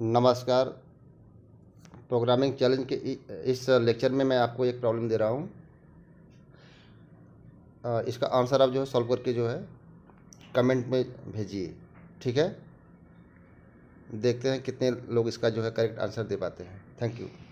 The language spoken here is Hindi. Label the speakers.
Speaker 1: नमस्कार प्रोग्रामिंग चैलेंज के इस लेक्चर में मैं आपको एक प्रॉब्लम दे रहा हूँ इसका आंसर आप जो है सॉल्व करके जो है कमेंट में भेजिए ठीक है देखते हैं कितने लोग इसका जो है करेक्ट आंसर दे पाते हैं थैंक यू